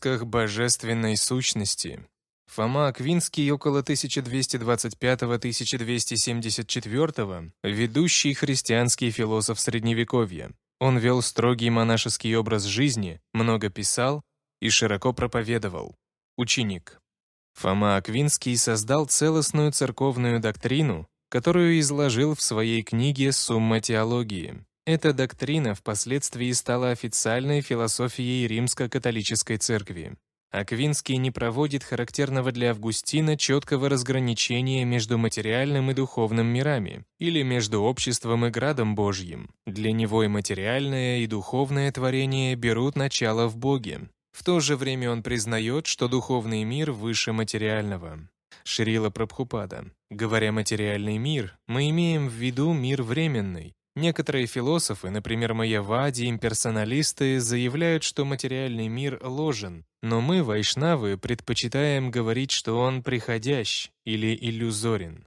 поисках божественной сущности. Фома Аквинский около 1225-1274, ведущий христианский философ Средневековья. Он вел строгий монашеский образ жизни, много писал и широко проповедовал. Ученик. Фома Аквинский создал целостную церковную доктрину, которую изложил в своей книге «Сумма теологии». Эта доктрина впоследствии стала официальной философией римско-католической церкви. Аквинский не проводит характерного для Августина четкого разграничения между материальным и духовным мирами, или между обществом и градом Божьим. Для него и материальное, и духовное творение берут начало в Боге. В то же время он признает, что духовный мир выше материального. Шрила Прабхупада. Говоря «материальный мир», мы имеем в виду мир временный, Некоторые философы, например, маявади, имперсоналисты, заявляют, что материальный мир ложен, но мы, вайшнавы, предпочитаем говорить, что он приходящ или иллюзорен.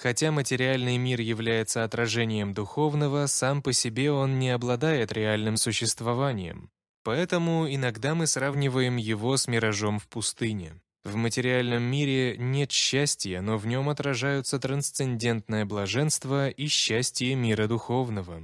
Хотя материальный мир является отражением духовного, сам по себе он не обладает реальным существованием. Поэтому иногда мы сравниваем его с миражом в пустыне. В материальном мире нет счастья, но в нем отражаются трансцендентное блаженство и счастье мира духовного.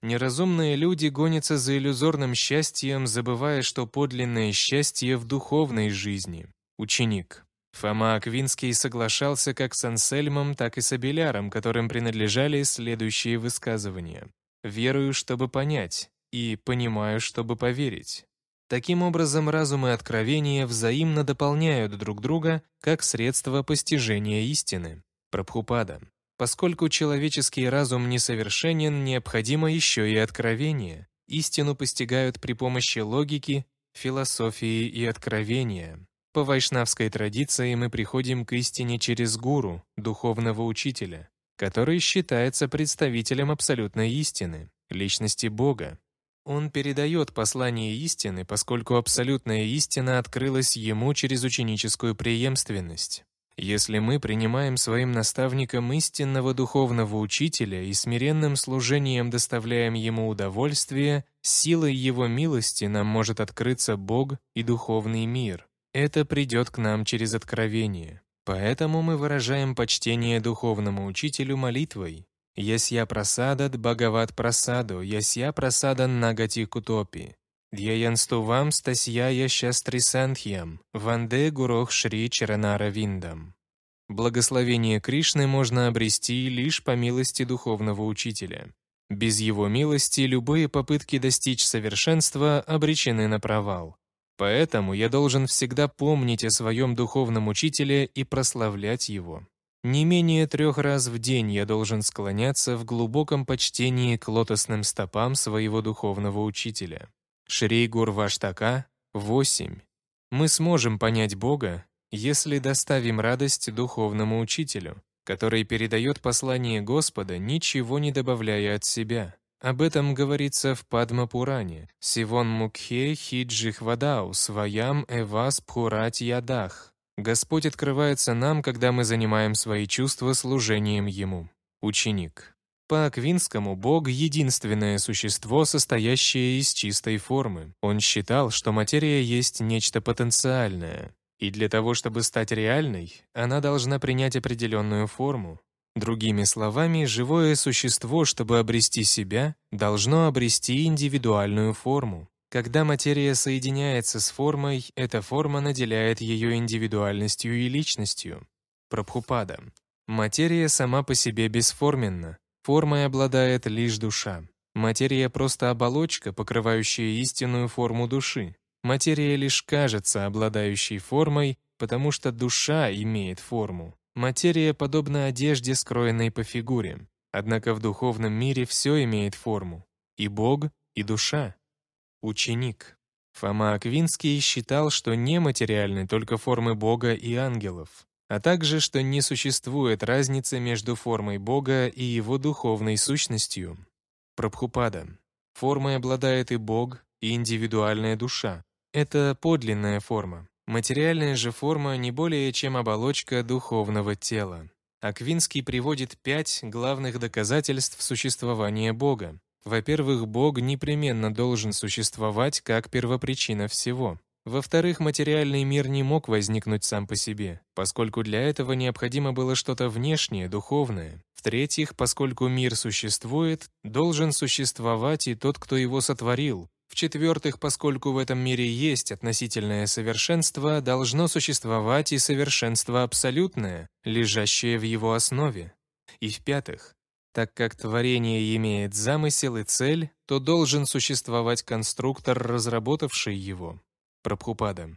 Неразумные люди гонятся за иллюзорным счастьем, забывая, что подлинное счастье в духовной жизни. Ученик. Фома Аквинский соглашался как с Ансельмом, так и с Абеляром, которым принадлежали следующие высказывания. «Верую, чтобы понять, и понимаю, чтобы поверить». Таким образом, разум и откровение взаимно дополняют друг друга как средство постижения истины. Прабхупада. Поскольку человеческий разум несовершенен, необходимо еще и откровение. Истину постигают при помощи логики, философии и откровения. По вайшнавской традиции мы приходим к истине через гуру, духовного учителя, который считается представителем абсолютной истины, личности Бога, он передает послание истины, поскольку абсолютная истина открылась ему через ученическую преемственность. Если мы принимаем своим наставником истинного духовного учителя и смиренным служением доставляем ему удовольствие, силой его милости нам может открыться Бог и духовный мир. Это придет к нам через откровение. Поэтому мы выражаем почтение духовному учителю молитвой, Ясья прасадат Бхагават прасаду, ясья прасадан нагати кутопи. Дьяянстувам стасьяя шастри санхьям, ванде гурох шри чаранара виндам. Благословение Кришны можно обрести лишь по милости духовного учителя. Без его милости любые попытки достичь совершенства обречены на провал. Поэтому я должен всегда помнить о своем духовном учителе и прославлять его. Не менее трех раз в день я должен склоняться в глубоком почтении к лотосным стопам своего духовного учителя. Шрей Гурваштака 8. Мы сможем понять Бога, если доставим радость духовному учителю, который передает послание Господа, ничего не добавляя от себя. Об этом говорится в Падмапуране. Сивон Мукхе Хиджихвадау Сваям Эвас Пхурать Ядах. Господь открывается нам, когда мы занимаем свои чувства служением Ему. Ученик. По Аквинскому Бог — единственное существо, состоящее из чистой формы. Он считал, что материя есть нечто потенциальное. И для того, чтобы стать реальной, она должна принять определенную форму. Другими словами, живое существо, чтобы обрести себя, должно обрести индивидуальную форму. Когда материя соединяется с формой, эта форма наделяет ее индивидуальностью и личностью. Прабхупада. Материя сама по себе бесформенна. Формой обладает лишь душа. Материя — просто оболочка, покрывающая истинную форму души. Материя лишь кажется обладающей формой, потому что душа имеет форму. Материя подобна одежде, скроенной по фигуре. Однако в духовном мире все имеет форму. И Бог, и душа. Ученик. Фома Аквинский считал, что нематериальны только формы Бога и ангелов, а также, что не существует разницы между формой Бога и его духовной сущностью. Прабхупада. Формой обладает и Бог, и индивидуальная душа. Это подлинная форма. Материальная же форма не более чем оболочка духовного тела. Аквинский приводит пять главных доказательств существования Бога, во-первых, Бог непременно должен существовать как первопричина всего. Во-вторых, материальный мир не мог возникнуть сам по себе, поскольку для этого необходимо было что-то внешнее, духовное. В-третьих, поскольку мир существует, должен существовать и тот, кто его сотворил. В-четвертых, поскольку в этом мире есть относительное совершенство, должно существовать и совершенство абсолютное, лежащее в его основе. И в-пятых, так как творение имеет замысел и цель, то должен существовать конструктор, разработавший его. Прабхупада.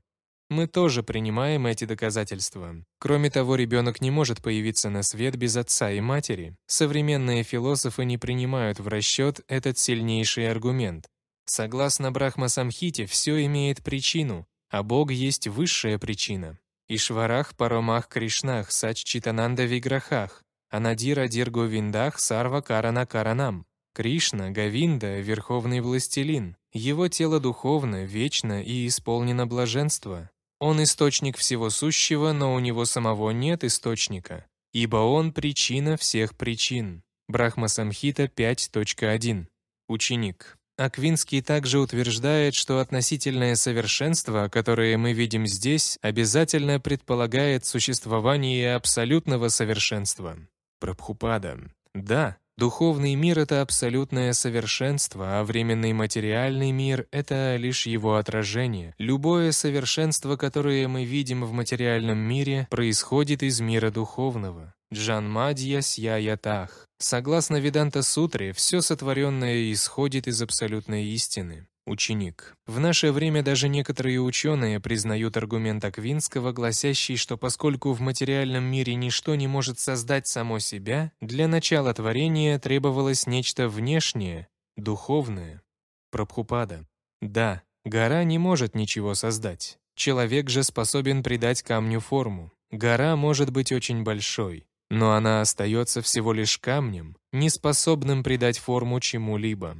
Мы тоже принимаем эти доказательства. Кроме того, ребенок не может появиться на свет без отца и матери. Современные философы не принимают в расчет этот сильнейший аргумент. Согласно Брахмасамхите, все имеет причину, а Бог есть высшая причина. Ишварах, Парамах, Кришнах, Сач Читананда Виграхах, Анадира Дирго Виндах Сарва Карана Каранам. Кришна, Гавинда, Верховный Властелин. Его тело духовно, вечно и исполнено блаженства. Он источник всего сущего, но у него самого нет источника, ибо он причина всех причин. Брахма Самхита 5.1. Ученик. Аквинский также утверждает, что относительное совершенство, которое мы видим здесь, обязательно предполагает существование абсолютного совершенства. Прабхупада. Да, духовный мир — это абсолютное совершенство, а временный материальный мир — это лишь его отражение. Любое совершенство, которое мы видим в материальном мире, происходит из мира духовного. Джанмадья Сьяятах. Согласно Веданта Сутре, все сотворенное исходит из абсолютной истины. Ученик. В наше время даже некоторые ученые признают аргумент Аквинского, гласящий, что поскольку в материальном мире ничто не может создать само себя, для начала творения требовалось нечто внешнее, духовное. Прабхупада. Да, гора не может ничего создать. Человек же способен придать камню форму. Гора может быть очень большой, но она остается всего лишь камнем, не способным придать форму чему-либо.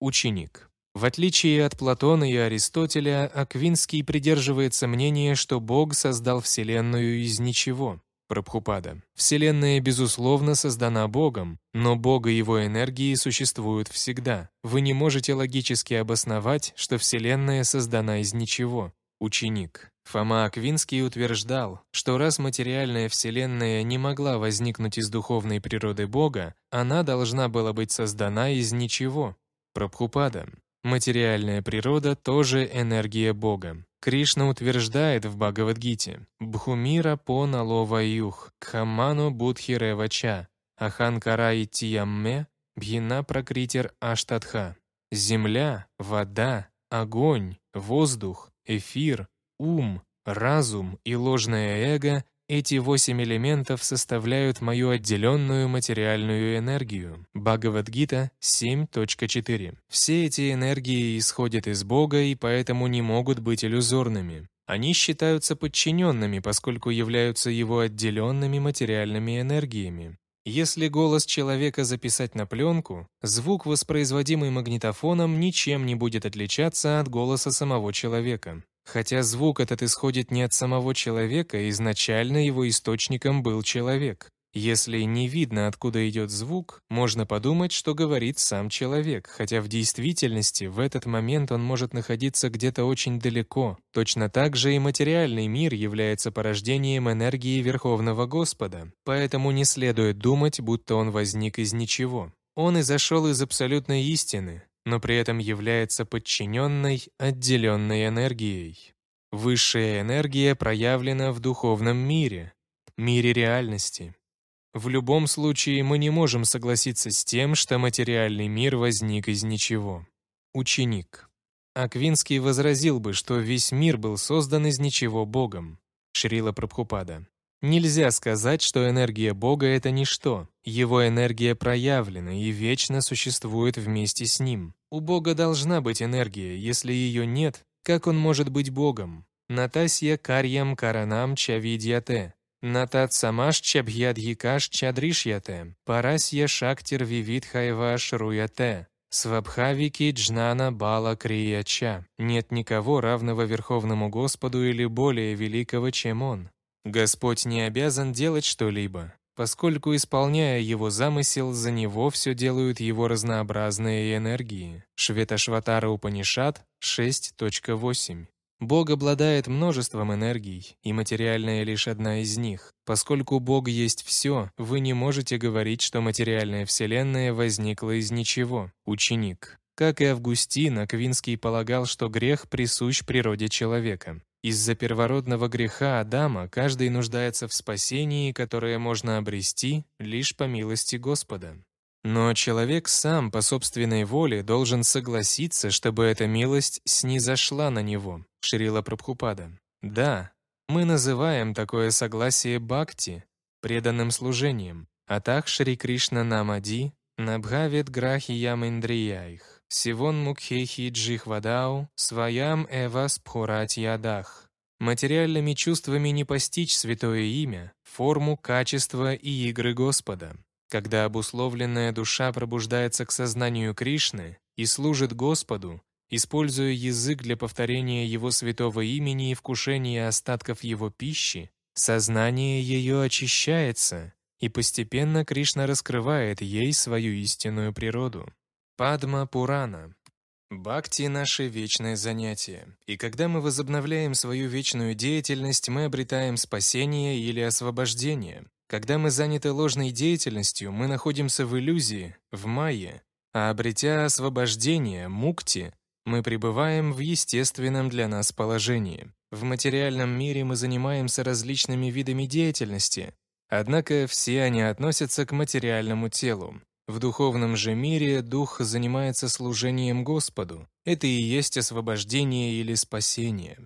Ученик. В отличие от Платона и Аристотеля, Аквинский придерживается мнения, что Бог создал Вселенную из ничего. Прабхупада. Вселенная, безусловно, создана Богом, но Бог и его энергии существуют всегда. Вы не можете логически обосновать, что Вселенная создана из ничего. Ученик. Фома Аквинский утверждал, что раз материальная Вселенная не могла возникнуть из духовной природы Бога, она должна была быть создана из ничего. Прабхупада. Материальная природа тоже энергия Бога. Кришна утверждает в Бхагавадгите «Бхумира по налова юх, кхаману будхиревача, аханкара и тиямме, бхина прокритер аштатха». Земля, вода, огонь, воздух, эфир, ум, разум и ложное эго эти восемь элементов составляют мою отделенную материальную энергию. Бхагавадгита 7.4. Все эти энергии исходят из Бога и поэтому не могут быть иллюзорными. Они считаются подчиненными, поскольку являются его отделенными материальными энергиями. Если голос человека записать на пленку, звук, воспроизводимый магнитофоном, ничем не будет отличаться от голоса самого человека. Хотя звук этот исходит не от самого человека, изначально его источником был человек. Если не видно, откуда идет звук, можно подумать, что говорит сам человек, хотя в действительности в этот момент он может находиться где-то очень далеко. Точно так же и материальный мир является порождением энергии Верховного Господа, поэтому не следует думать, будто он возник из ничего. Он изошел из абсолютной истины, но при этом является подчиненной отделенной энергией. Высшая энергия проявлена в духовном мире, мире реальности. В любом случае мы не можем согласиться с тем, что материальный мир возник из ничего. Ученик. Аквинский возразил бы, что весь мир был создан из ничего Богом. Шрила Прабхупада. Нельзя сказать, что энергия Бога — это ничто. Его энергия проявлена и вечно существует вместе с Ним. У Бога должна быть энергия, если ее нет, как Он может быть Богом? Натасья карьям каранам чавидьяте. Натат самаш чабьядьякаш чадришьяте. Парасья шактир вивитхайва шруяте. Свабхавики джнана бала крияча. Нет никого, равного Верховному Господу или более великого, чем Он. Господь не обязан делать что-либо, поскольку, исполняя его замысел, за него все делают его разнообразные энергии. Шветашватара Упанишат 6.8 Бог обладает множеством энергий, и материальная лишь одна из них. Поскольку Бог есть все, вы не можете говорить, что материальная вселенная возникла из ничего. Ученик. Как и Августин, Аквинский полагал, что грех присущ природе человека. Из-за первородного греха Адама каждый нуждается в спасении, которое можно обрести лишь по милости Господа. Но человек сам по собственной воле должен согласиться, чтобы эта милость снизошла на него, Шрила Прабхупада. Да, мы называем такое согласие бхакти, преданным служением, а так Шри Кришна Намади Набхавит Грахи Яминдрияих. Сивон Мукхехи Джихвадау, Своям Эвас Пхурать Ядах. Материальными чувствами не постичь святое имя, форму, качество и игры Господа. Когда обусловленная душа пробуждается к сознанию Кришны и служит Господу, используя язык для повторения Его святого имени и вкушения остатков Его пищи, сознание ее очищается, и постепенно Кришна раскрывает ей свою истинную природу. Падма Пурана. Бхакти – наше вечное занятие, и когда мы возобновляем свою вечную деятельность, мы обретаем спасение или освобождение. Когда мы заняты ложной деятельностью, мы находимся в иллюзии, в майе, а обретя освобождение, мукти, мы пребываем в естественном для нас положении. В материальном мире мы занимаемся различными видами деятельности, однако все они относятся к материальному телу. В духовном же мире дух занимается служением Господу. Это и есть освобождение или спасение.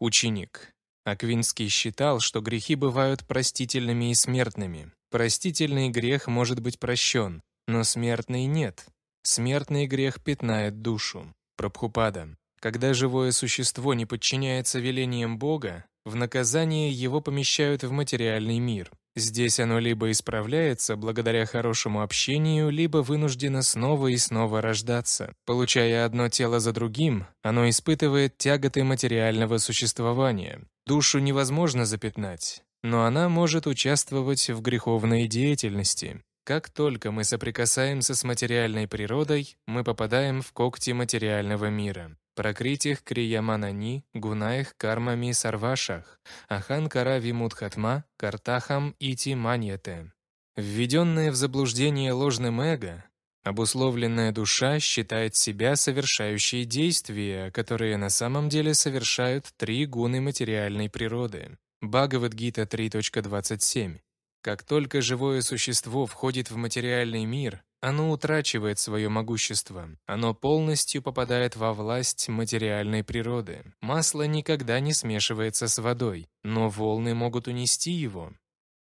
Ученик. Аквинский считал, что грехи бывают простительными и смертными. Простительный грех может быть прощен, но смертный нет. Смертный грех пятнает душу. Прабхупада. Когда живое существо не подчиняется велениям Бога, в наказание его помещают в материальный мир. Здесь оно либо исправляется благодаря хорошему общению, либо вынуждено снова и снова рождаться. Получая одно тело за другим, оно испытывает тяготы материального существования. Душу невозможно запятнать, но она может участвовать в греховной деятельности. Как только мы соприкасаемся с материальной природой, мы попадаем в когти материального мира. Прокритих Крияманани, Гунаях Кармами Сарвашах, Аханкара Вимудхатма, Картахам Ити Маньяте. Введенное в заблуждение ложным эго, обусловленная душа считает себя совершающей действия, которые на самом деле совершают три гуны материальной природы. Бхагавадгита 3.27 как только живое существо входит в материальный мир, оно утрачивает свое могущество. Оно полностью попадает во власть материальной природы. Масло никогда не смешивается с водой, но волны могут унести его.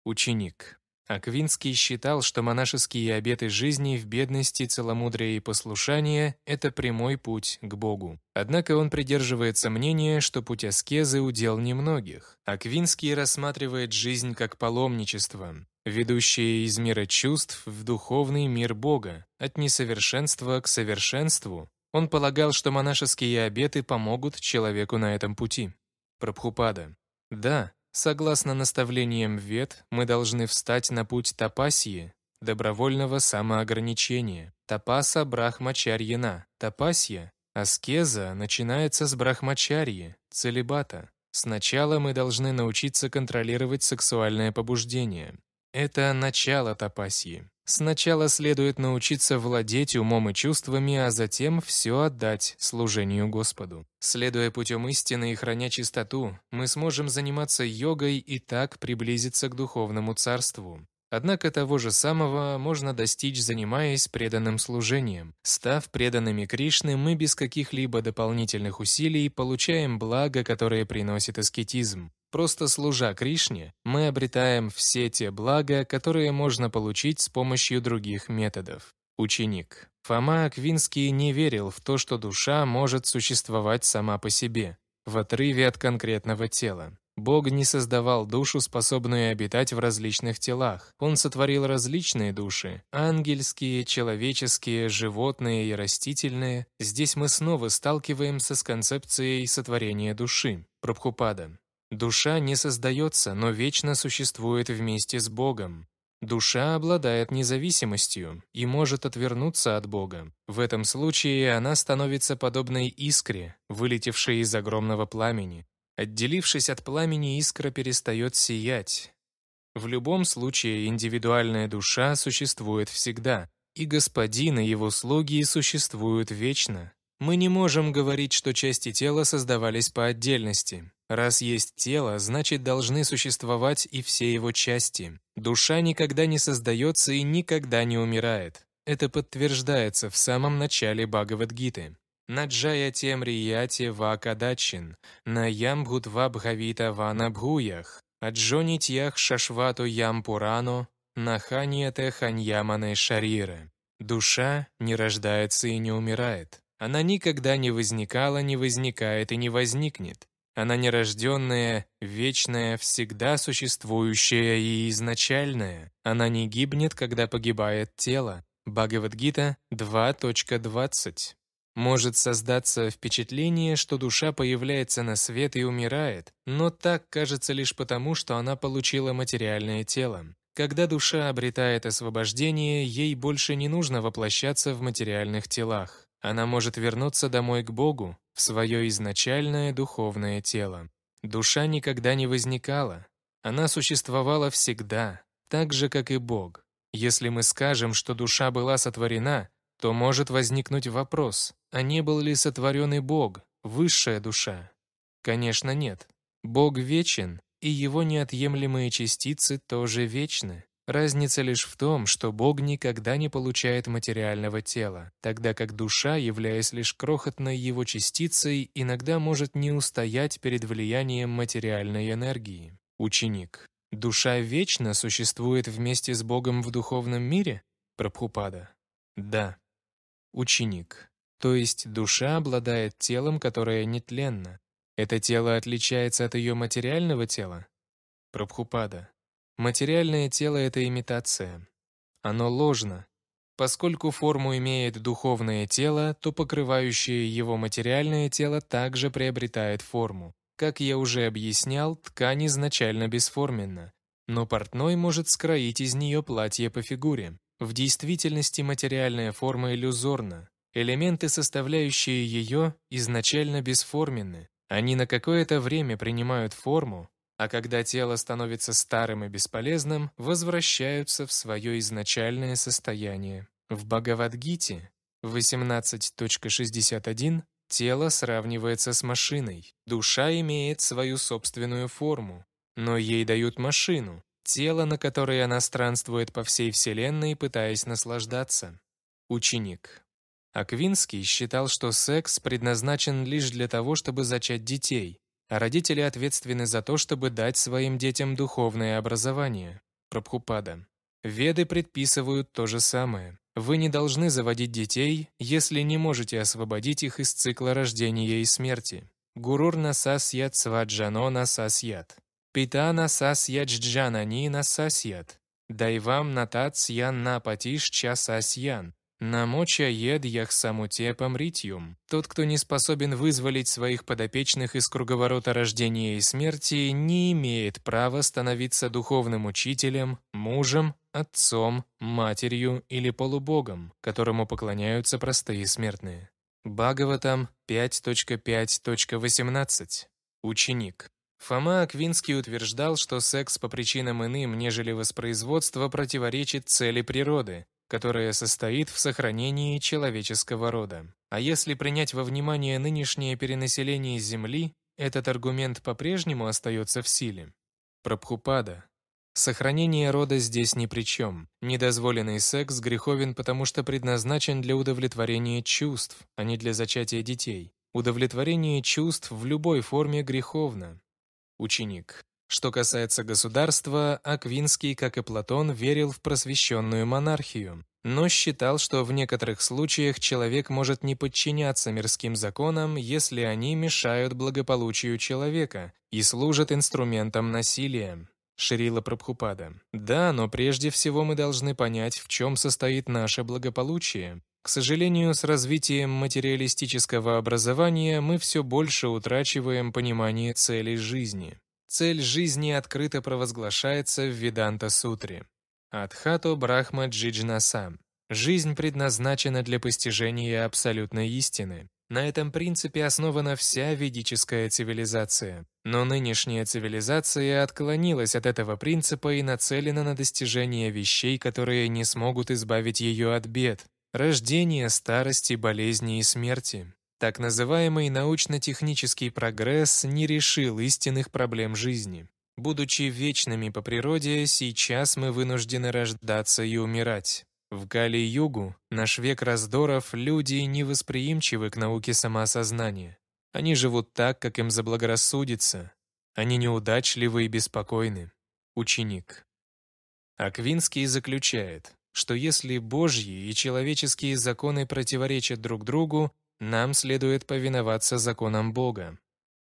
Ученик. Аквинский считал, что монашеские обеты жизни в бедности, целомудрие и послушание – это прямой путь к Богу. Однако он придерживается мнения, что путь аскезы удел немногих. Аквинский рассматривает жизнь как паломничество, ведущее из мира чувств в духовный мир Бога, от несовершенства к совершенству. Он полагал, что монашеские обеты помогут человеку на этом пути. Прабхупада. Да, Согласно наставлениям вет, мы должны встать на путь тапасии, добровольного самоограничения. Тапаса брахмачарьяна. Тапасья, аскеза, начинается с брахмачарьи, целебата. Сначала мы должны научиться контролировать сексуальное побуждение. Это начало тапасьи. Сначала следует научиться владеть умом и чувствами, а затем все отдать служению Господу. Следуя путем истины и храня чистоту, мы сможем заниматься йогой и так приблизиться к духовному царству. Однако того же самого можно достичь, занимаясь преданным служением. Став преданными Кришны, мы без каких-либо дополнительных усилий получаем благо, которое приносит аскетизм. Просто служа Кришне, мы обретаем все те блага, которые можно получить с помощью других методов. Ученик. Фома Аквинский не верил в то, что душа может существовать сама по себе, в отрыве от конкретного тела. Бог не создавал душу, способную обитать в различных телах. Он сотворил различные души – ангельские, человеческие, животные и растительные. Здесь мы снова сталкиваемся с концепцией сотворения души. Прабхупада. Душа не создается, но вечно существует вместе с Богом. Душа обладает независимостью и может отвернуться от Бога. В этом случае она становится подобной искре, вылетевшей из огромного пламени. Отделившись от пламени, искра перестает сиять. В любом случае индивидуальная душа существует всегда, и Господин и его слуги существуют вечно. Мы не можем говорить, что части тела создавались по отдельности. Раз есть тело, значит должны существовать и все его части. Душа никогда не создается и никогда не умирает. Это подтверждается в самом начале Бхагавадгиты. Наджая темрияте вакадачин, на ямбхут вабхавита ванабхуях, аджонитьях шашвату ямпурано, наханьяте ханьямане шариры. Душа не рождается и не умирает. Она никогда не возникала, не возникает и не возникнет. Она нерожденная, вечная, всегда существующая и изначальная. Она не гибнет, когда погибает тело. Бхагавадгита 2.20 может создаться впечатление, что душа появляется на свет и умирает, но так кажется лишь потому, что она получила материальное тело. Когда душа обретает освобождение, ей больше не нужно воплощаться в материальных телах. Она может вернуться домой к Богу, в свое изначальное духовное тело. Душа никогда не возникала. Она существовала всегда, так же, как и Бог. Если мы скажем, что душа была сотворена, то может возникнуть вопрос, а не был ли сотворен и Бог, высшая душа? Конечно, нет. Бог вечен, и его неотъемлемые частицы тоже вечны. Разница лишь в том, что Бог никогда не получает материального тела, тогда как душа, являясь лишь крохотной его частицей, иногда может не устоять перед влиянием материальной энергии. Ученик. Душа вечно существует вместе с Богом в духовном мире? Прабхупада. Да. Ученик. То есть душа обладает телом, которое нетленно. Это тело отличается от ее материального тела? Прабхупада. Материальное тело — это имитация. Оно ложно. Поскольку форму имеет духовное тело, то покрывающее его материальное тело также приобретает форму. Как я уже объяснял, ткань изначально бесформенна, но портной может скроить из нее платье по фигуре. В действительности материальная форма иллюзорна. Элементы, составляющие ее, изначально бесформенны. Они на какое-то время принимают форму, а когда тело становится старым и бесполезным, возвращаются в свое изначальное состояние. В Бхагавадгите 18.61 тело сравнивается с машиной, душа имеет свою собственную форму, но ей дают машину, тело, на которой она странствует по всей Вселенной, пытаясь наслаждаться. Ученик. Аквинский считал, что секс предназначен лишь для того, чтобы зачать детей, а родители ответственны за то, чтобы дать своим детям духовное образование. Прабхупада. Веды предписывают то же самое. Вы не должны заводить детей, если не можете освободить их из цикла рождения и смерти. Гурур насасьят сваджано насасьят. Пита насасьят джанани насасьят. вам натацьян напатиш часасьян. Намоча ед яхсамутепам ритьюм. Тот, кто не способен вызволить своих подопечных из круговорота рождения и смерти, не имеет права становиться духовным учителем, мужем, отцом, матерью или полубогом, которому поклоняются простые смертные. Бхагаватам 5.5.18. Ученик. Фома Аквинский утверждал, что секс по причинам иным, нежели воспроизводства, противоречит цели природы, которое состоит в сохранении человеческого рода. А если принять во внимание нынешнее перенаселение Земли, этот аргумент по-прежнему остается в силе. Прабхупада. Сохранение рода здесь ни при чем. Недозволенный секс греховен, потому что предназначен для удовлетворения чувств, а не для зачатия детей. Удовлетворение чувств в любой форме греховно. Ученик. Что касается государства, Аквинский, как и Платон, верил в просвещенную монархию, но считал, что в некоторых случаях человек может не подчиняться мирским законам, если они мешают благополучию человека и служат инструментом насилия. Шрила Прабхупада. Да, но прежде всего мы должны понять, в чем состоит наше благополучие. К сожалению, с развитием материалистического образования мы все больше утрачиваем понимание целей жизни. Цель жизни открыто провозглашается в Веданта-сутре. Адхато Брахма Джиджнаса. Жизнь предназначена для постижения абсолютной истины. На этом принципе основана вся ведическая цивилизация. Но нынешняя цивилизация отклонилась от этого принципа и нацелена на достижение вещей, которые не смогут избавить ее от бед, рождения, старости, болезни и смерти. Так называемый научно-технический прогресс не решил истинных проблем жизни. Будучи вечными по природе, сейчас мы вынуждены рождаться и умирать. В Гали-Югу, наш век раздоров, люди невосприимчивы к науке самоосознания. Они живут так, как им заблагорассудится. Они неудачливы и беспокойны. Ученик. Аквинский заключает, что если Божьи и человеческие законы противоречат друг другу, нам следует повиноваться законам Бога.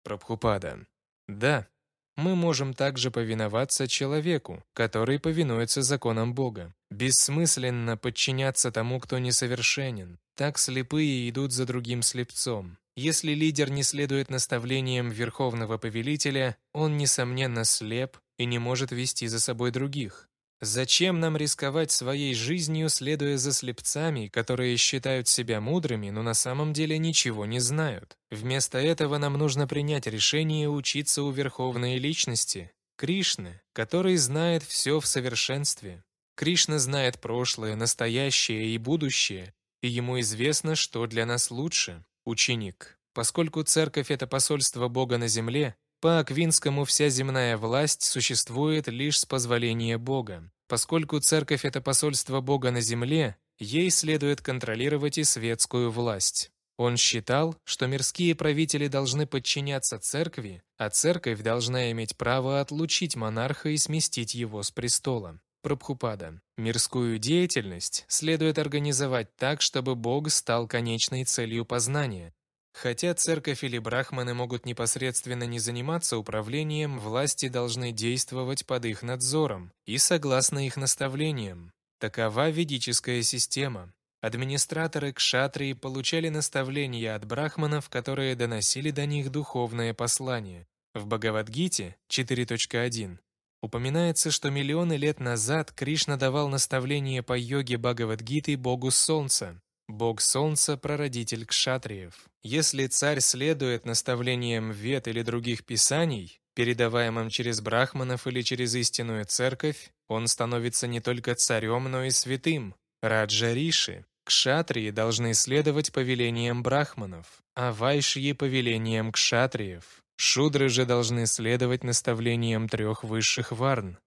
Прабхупада. Да, мы можем также повиноваться человеку, который повинуется законам Бога. Бессмысленно подчиняться тому, кто несовершенен. Так слепые идут за другим слепцом. Если лидер не следует наставлениям верховного повелителя, он, несомненно, слеп и не может вести за собой других. Зачем нам рисковать своей жизнью, следуя за слепцами, которые считают себя мудрыми, но на самом деле ничего не знают? Вместо этого нам нужно принять решение учиться у Верховной Личности, Кришны, который знает все в совершенстве. Кришна знает прошлое, настоящее и будущее, и ему известно, что для нас лучше. Ученик. Поскольку церковь — это посольство Бога на земле, по Аквинскому вся земная власть существует лишь с позволения Бога. Поскольку церковь — это посольство Бога на земле, ей следует контролировать и светскую власть. Он считал, что мирские правители должны подчиняться церкви, а церковь должна иметь право отлучить монарха и сместить его с престола. Прабхупада. Мирскую деятельность следует организовать так, чтобы Бог стал конечной целью познания, Хотя церковь или брахманы могут непосредственно не заниматься управлением, власти должны действовать под их надзором и согласно их наставлениям. Такова ведическая система. Администраторы кшатрии получали наставления от брахманов, которые доносили до них духовное послание. В Бхагавадгите 4.1 упоминается, что миллионы лет назад Кришна давал наставление по йоге Бхагавадгиты Богу Солнца, бог солнца, прародитель кшатриев. Если царь следует наставлениям вет или других писаний, передаваемым через брахманов или через истинную церковь, он становится не только царем, но и святым, раджариши. Кшатрии должны следовать повелениям брахманов, а вайшьи – повелениям кшатриев. Шудры же должны следовать наставлениям трех высших варн.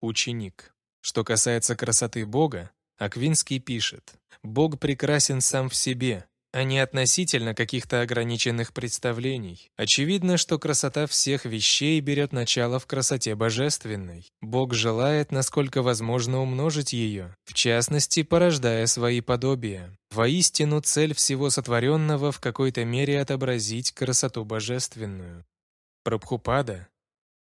Ученик. Что касается красоты Бога, Аквинский пишет, «Бог прекрасен сам в себе, а не относительно каких-то ограниченных представлений. Очевидно, что красота всех вещей берет начало в красоте божественной. Бог желает, насколько возможно, умножить ее, в частности, порождая свои подобия. Воистину, цель всего сотворенного в какой-то мере отобразить красоту божественную. Прабхупада?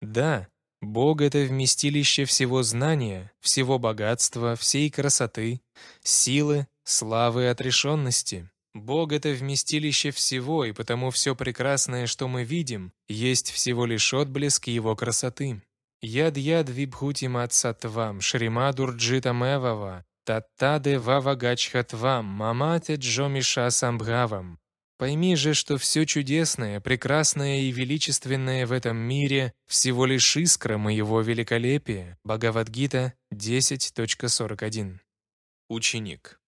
Да, Бог — это вместилище всего знания, всего богатства, всей красоты, силы, славы и отрешенности. Бог — это вместилище всего, и потому все прекрасное, что мы видим, есть всего лишь отблеск его красоты. Яд-яд вибхутим ацатвам, шрима дурджитам эвава, таттаде вавагачхатвам, мамате джомиша самбхавам. Пойми же, что все чудесное, прекрасное и величественное в этом мире всего лишь искра моего великолепия. Бхагавадгита 10.41. Ученик.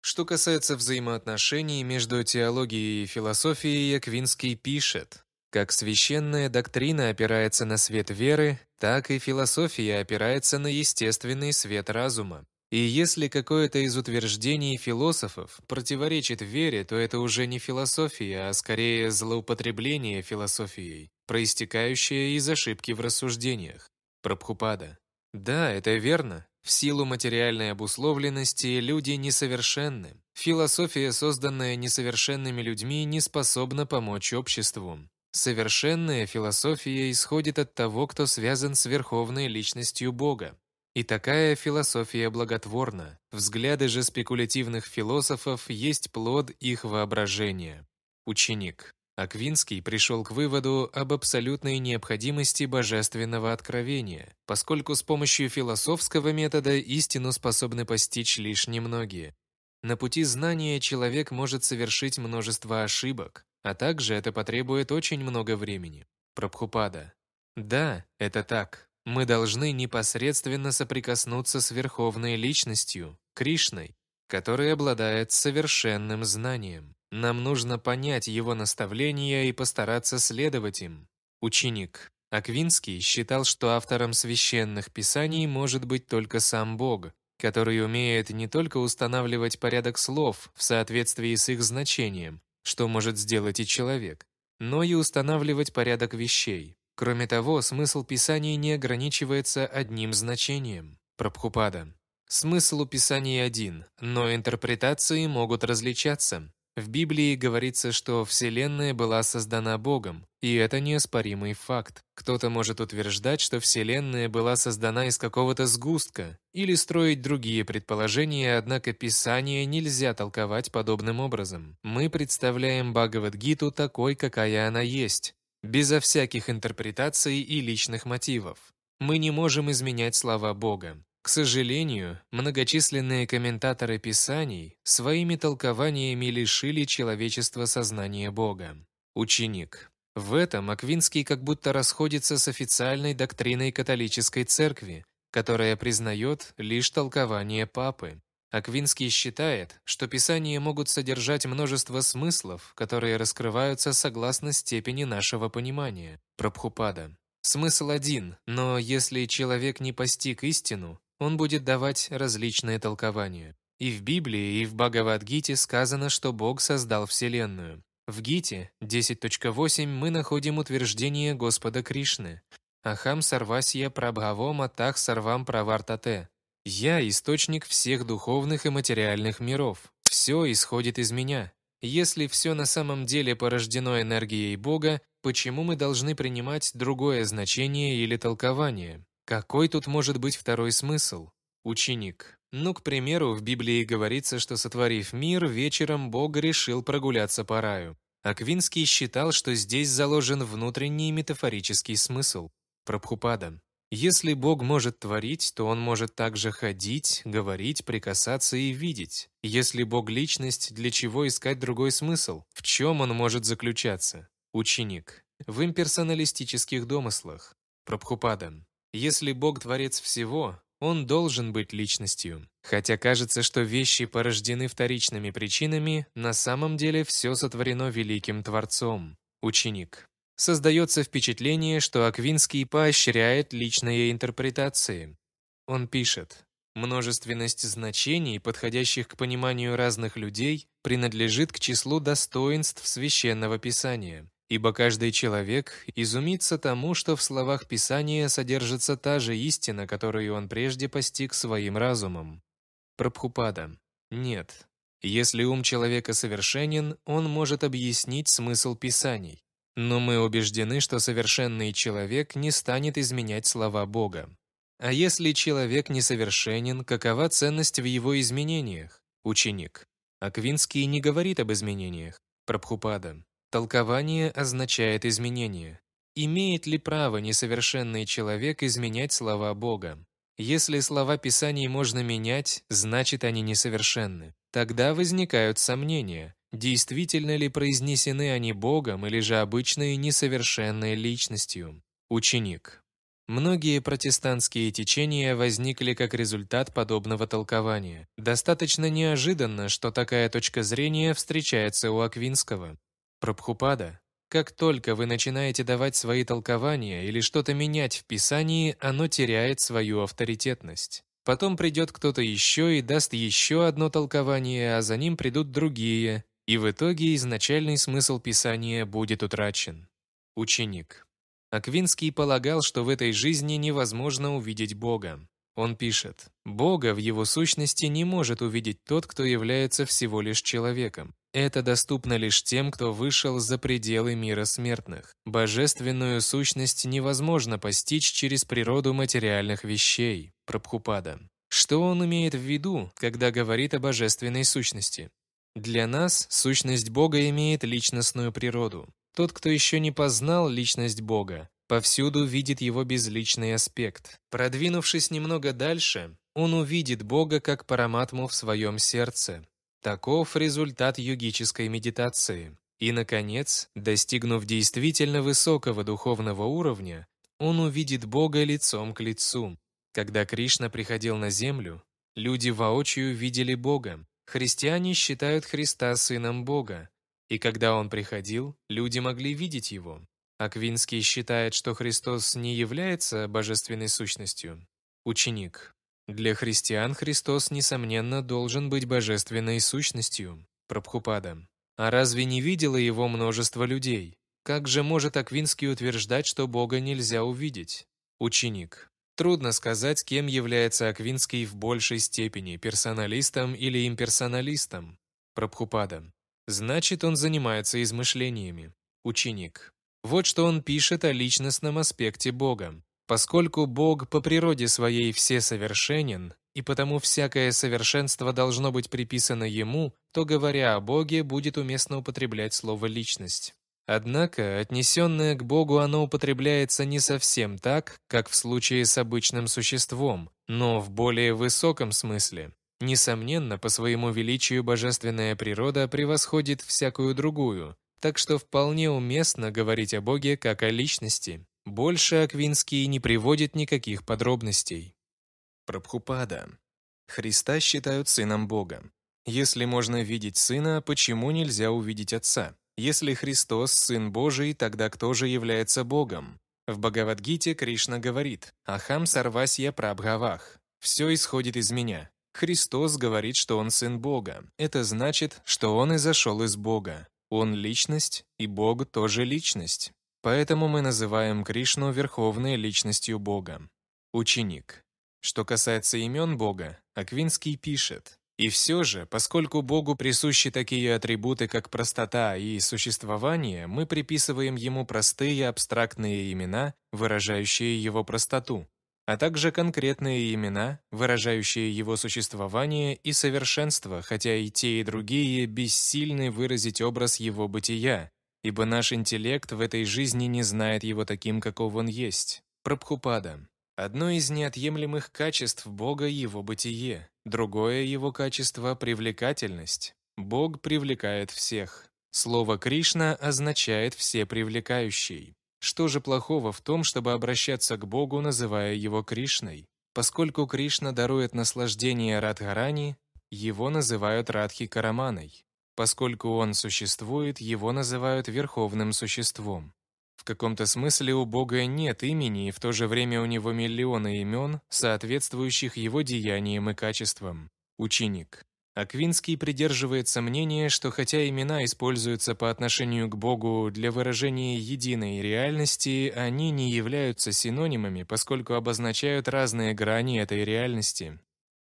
Что касается взаимоотношений между теологией и философией, Яквинский пишет, как священная доктрина опирается на свет веры, так и философия опирается на естественный свет разума. И если какое-то из утверждений философов противоречит вере, то это уже не философия, а скорее злоупотребление философией, проистекающее из ошибки в рассуждениях. Прабхупада. Да, это верно. В силу материальной обусловленности люди несовершенны. Философия, созданная несовершенными людьми, не способна помочь обществу. Совершенная философия исходит от того, кто связан с верховной личностью Бога. И такая философия благотворна. Взгляды же спекулятивных философов есть плод их воображения. Ученик. Аквинский пришел к выводу об абсолютной необходимости божественного откровения, поскольку с помощью философского метода истину способны постичь лишь немногие. На пути знания человек может совершить множество ошибок, а также это потребует очень много времени. Прабхупада. Да, это так. Мы должны непосредственно соприкоснуться с Верховной Личностью, Кришной, которая обладает совершенным знанием. Нам нужно понять его наставления и постараться следовать им. Ученик. Аквинский считал, что автором священных писаний может быть только сам Бог, который умеет не только устанавливать порядок слов в соответствии с их значением, что может сделать и человек, но и устанавливать порядок вещей, Кроме того, смысл Писаний не ограничивается одним значением – Прабхупада. Смысл у Писаний один, но интерпретации могут различаться. В Библии говорится, что Вселенная была создана Богом, и это неоспоримый факт. Кто-то может утверждать, что Вселенная была создана из какого-то сгустка, или строить другие предположения, однако Писание нельзя толковать подобным образом. Мы представляем Бхагавадгиту такой, какая она есть, безо всяких интерпретаций и личных мотивов. Мы не можем изменять слова Бога. К сожалению, многочисленные комментаторы Писаний своими толкованиями лишили человечества сознания Бога. Ученик. В этом Аквинский как будто расходится с официальной доктриной католической церкви, которая признает лишь толкование Папы. Аквинский считает, что Писания могут содержать множество смыслов, которые раскрываются согласно степени нашего понимания. Прабхупада. Смысл один, но если человек не постиг истину, он будет давать различные толкования. И в Библии, и в Бхагавадгите сказано, что Бог создал Вселенную. В Гите 10.8 мы находим утверждение Господа Кришны. Ахам сарвасья прабхаво матах сарвам правартате. Я – источник всех духовных и материальных миров. Все исходит из меня. Если все на самом деле порождено энергией Бога, почему мы должны принимать другое значение или толкование? Какой тут может быть второй смысл? Ученик. Ну, к примеру, в Библии говорится, что, сотворив мир, вечером Бог решил прогуляться по раю. Аквинский считал, что здесь заложен внутренний метафорический смысл. Прабхупада. Если Бог может творить, то Он может также ходить, говорить, прикасаться и видеть. Если Бог — личность, для чего искать другой смысл? В чем он может заключаться? Ученик. В имперсоналистических домыслах. Прабхупадан. Если Бог — творец всего, он должен быть личностью. Хотя кажется, что вещи порождены вторичными причинами, на самом деле все сотворено великим Творцом. Ученик. Создается впечатление, что Аквинский поощряет личные интерпретации. Он пишет, «Множественность значений, подходящих к пониманию разных людей, принадлежит к числу достоинств Священного Писания, ибо каждый человек изумится тому, что в словах Писания содержится та же истина, которую он прежде постиг своим разумом». Прабхупада. Нет. Если ум человека совершенен, он может объяснить смысл Писаний. Но мы убеждены, что совершенный человек не станет изменять слова Бога. А если человек несовершенен, какова ценность в его изменениях? Ученик. Аквинский не говорит об изменениях. Прабхупада. Толкование означает изменение. Имеет ли право несовершенный человек изменять слова Бога? Если слова Писаний можно менять, значит они несовершенны. Тогда возникают сомнения действительно ли произнесены они Богом или же обычной несовершенной личностью. Ученик. Многие протестантские течения возникли как результат подобного толкования. Достаточно неожиданно, что такая точка зрения встречается у Аквинского. Прабхупада. Как только вы начинаете давать свои толкования или что-то менять в Писании, оно теряет свою авторитетность. Потом придет кто-то еще и даст еще одно толкование, а за ним придут другие, и в итоге изначальный смысл Писания будет утрачен. Ученик. Аквинский полагал, что в этой жизни невозможно увидеть Бога. Он пишет, «Бога в его сущности не может увидеть тот, кто является всего лишь человеком. Это доступно лишь тем, кто вышел за пределы мира смертных. Божественную сущность невозможно постичь через природу материальных вещей». Прабхупада. Что он имеет в виду, когда говорит о божественной сущности? Для нас сущность Бога имеет личностную природу. Тот, кто еще не познал личность Бога, повсюду видит его безличный аспект. Продвинувшись немного дальше, он увидит Бога как параматму в своем сердце. Таков результат йогической медитации. И, наконец, достигнув действительно высокого духовного уровня, он увидит Бога лицом к лицу. Когда Кришна приходил на землю, люди воочию видели Бога, Христиане считают Христа сыном Бога, и когда он приходил, люди могли видеть его. Аквинский считает, что Христос не является божественной сущностью. Ученик. Для христиан Христос, несомненно, должен быть божественной сущностью. Прабхупада. А разве не видело его множество людей? Как же может Аквинский утверждать, что Бога нельзя увидеть? Ученик. Трудно сказать, кем является Аквинский в большей степени, персоналистом или имперсоналистом. Прабхупада. Значит, он занимается измышлениями. Ученик. Вот что он пишет о личностном аспекте Бога. Поскольку Бог по природе своей всесовершенен, и потому всякое совершенство должно быть приписано Ему, то, говоря о Боге, будет уместно употреблять слово «личность». Однако, отнесенное к Богу оно употребляется не совсем так, как в случае с обычным существом, но в более высоком смысле. Несомненно, по своему величию божественная природа превосходит всякую другую, так что вполне уместно говорить о Боге как о личности. Больше Аквинский не приводит никаких подробностей. Прабхупада. Христа считают сыном Бога. Если можно видеть сына, почему нельзя увидеть отца? Если Христос – Сын Божий, тогда кто же является Богом? В Бхагавадгите Кришна говорит «Ахам сарвасья прабхавах» – «Все исходит из меня». Христос говорит, что Он Сын Бога. Это значит, что Он изошел из Бога. Он – Личность, и Бог тоже – Личность. Поэтому мы называем Кришну Верховной Личностью Бога. Ученик. Что касается имен Бога, Аквинский пишет, и все же, поскольку Богу присущи такие атрибуты, как простота и существование, мы приписываем ему простые абстрактные имена, выражающие его простоту, а также конкретные имена, выражающие его существование и совершенство, хотя и те, и другие бессильны выразить образ его бытия, ибо наш интеллект в этой жизни не знает его таким, каков он есть. Прабхупада. Одно из неотъемлемых качеств Бога – его бытие. Другое его качество – привлекательность. Бог привлекает всех. Слово «Кришна» означает всепривлекающий. Что же плохого в том, чтобы обращаться к Богу, называя его Кришной? Поскольку Кришна дарует наслаждение Радхарани, его называют Радхи Караманой. Поскольку он существует, его называют Верховным Существом. В каком-то смысле у Бога нет имени, и в то же время у него миллионы имен, соответствующих его деяниям и качествам. Ученик. Аквинский придерживается мнения, что хотя имена используются по отношению к Богу для выражения единой реальности, они не являются синонимами, поскольку обозначают разные грани этой реальности.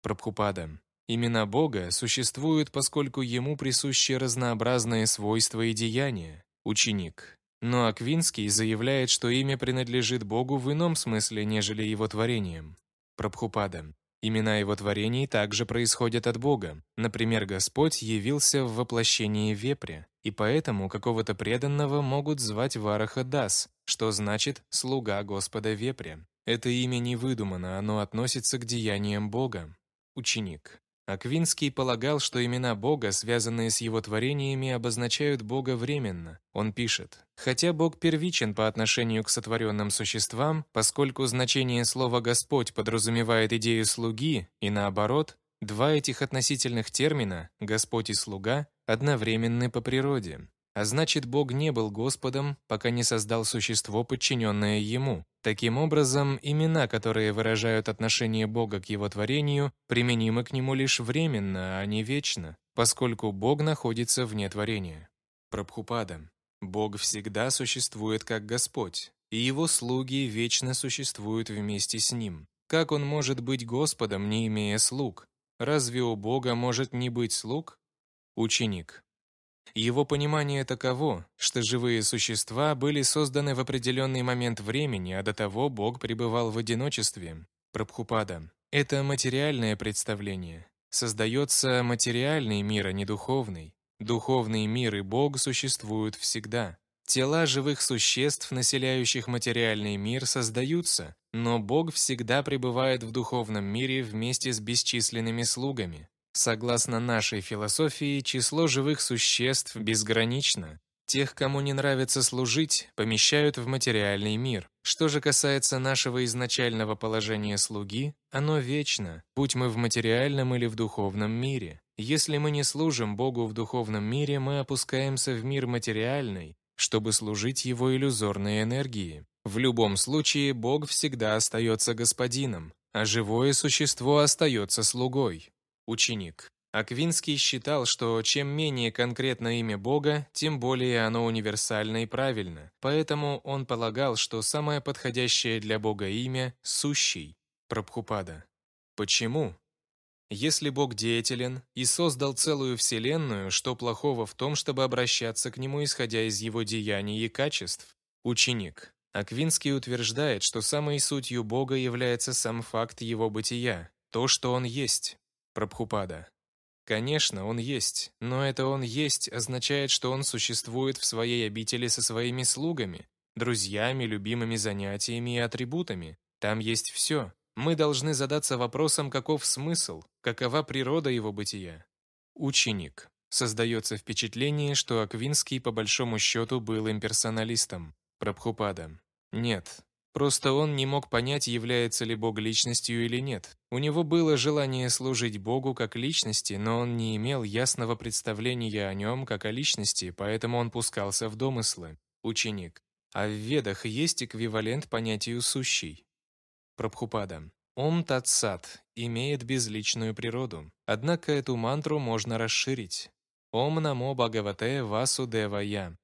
Прабхупада. Имена Бога существуют, поскольку ему присущи разнообразные свойства и деяния. Ученик. Но Аквинский заявляет, что имя принадлежит Богу в ином смысле, нежели его творениям. Прабхупада. Имена его творений также происходят от Бога. Например, Господь явился в воплощении вепря, и поэтому какого-то преданного могут звать Вараха Дас, что значит «слуга Господа вепря». Это имя не выдумано, оно относится к деяниям Бога. Ученик. Аквинский полагал, что имена Бога, связанные с его творениями, обозначают Бога временно. Он пишет, «Хотя Бог первичен по отношению к сотворенным существам, поскольку значение слова «Господь» подразумевает идею слуги, и наоборот, два этих относительных термина «Господь» и «Слуга» одновременны по природе. А значит, Бог не был Господом, пока не создал существо, подчиненное Ему. Таким образом, имена, которые выражают отношение Бога к Его творению, применимы к Нему лишь временно, а не вечно, поскольку Бог находится вне творения. Прабхупада. Бог всегда существует как Господь, и Его слуги вечно существуют вместе с Ним. Как Он может быть Господом, не имея слуг? Разве у Бога может не быть слуг? Ученик. Его понимание таково, что живые существа были созданы в определенный момент времени, а до того Бог пребывал в одиночестве. Прабхупада. Это материальное представление. Создается материальный мир, а не духовный. Духовный мир и Бог существуют всегда. Тела живых существ, населяющих материальный мир, создаются, но Бог всегда пребывает в духовном мире вместе с бесчисленными слугами. Согласно нашей философии, число живых существ безгранично. Тех, кому не нравится служить, помещают в материальный мир. Что же касается нашего изначального положения слуги, оно вечно, будь мы в материальном или в духовном мире. Если мы не служим Богу в духовном мире, мы опускаемся в мир материальный, чтобы служить его иллюзорной энергии. В любом случае, Бог всегда остается господином, а живое существо остается слугой. Ученик. Аквинский считал, что чем менее конкретно имя Бога, тем более оно универсально и правильно. Поэтому он полагал, что самое подходящее для Бога имя – Сущий, Прабхупада. Почему? Если Бог деятелен и создал целую вселенную, что плохого в том, чтобы обращаться к Нему, исходя из Его деяний и качеств? Ученик. Аквинский утверждает, что самой сутью Бога является сам факт Его бытия, то, что Он есть. Прабхупада. Конечно, он есть, но это он есть означает, что он существует в своей обители со своими слугами, друзьями, любимыми занятиями и атрибутами. Там есть все. Мы должны задаться вопросом, каков смысл, какова природа его бытия. Ученик. Создается впечатление, что Аквинский по большому счету был имперсоналистом, Прабхупада. Нет, Просто он не мог понять, является ли Бог личностью или нет. У него было желание служить Богу как личности, но он не имел ясного представления о нем как о личности, поэтому он пускался в домыслы. Ученик. А в Ведах есть эквивалент понятию «сущий». Прабхупада. Ом Татсат имеет безличную природу. Однако эту мантру можно расширить. Ом Намо Бхагавате Васудевая.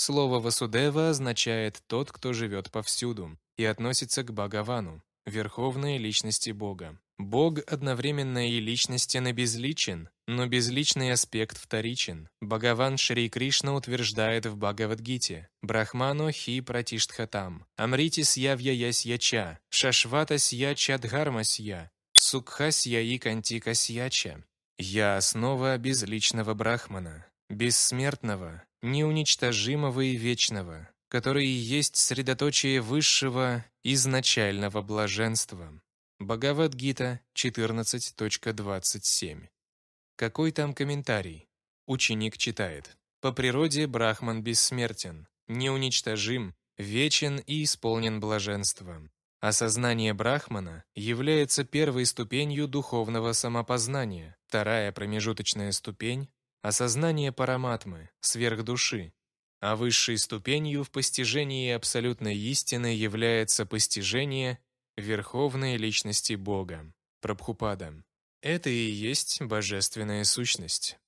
Слово «васудева» означает «тот, кто живет повсюду» и относится к Бхагавану, верховной личности Бога. Бог одновременно и личностен и безличен, но безличный аспект вторичен. Бхагаван Шри Кришна утверждает в Бхагавадгите «Брахману хи пратиштхатам, амритис явья ясья ча, сья сукха сья и сьяча «Я – основа безличного брахмана, бессмертного, неуничтожимого и вечного, который и есть средоточие высшего изначального блаженства. Бхагавадгита 14.27. Какой там комментарий? Ученик читает. По природе Брахман бессмертен, неуничтожим, вечен и исполнен блаженством. Осознание Брахмана является первой ступенью духовного самопознания, вторая промежуточная ступень осознание параматмы, сверхдуши, а высшей ступенью в постижении абсолютной истины является постижение Верховной Личности Бога, Прабхупада. Это и есть божественная сущность.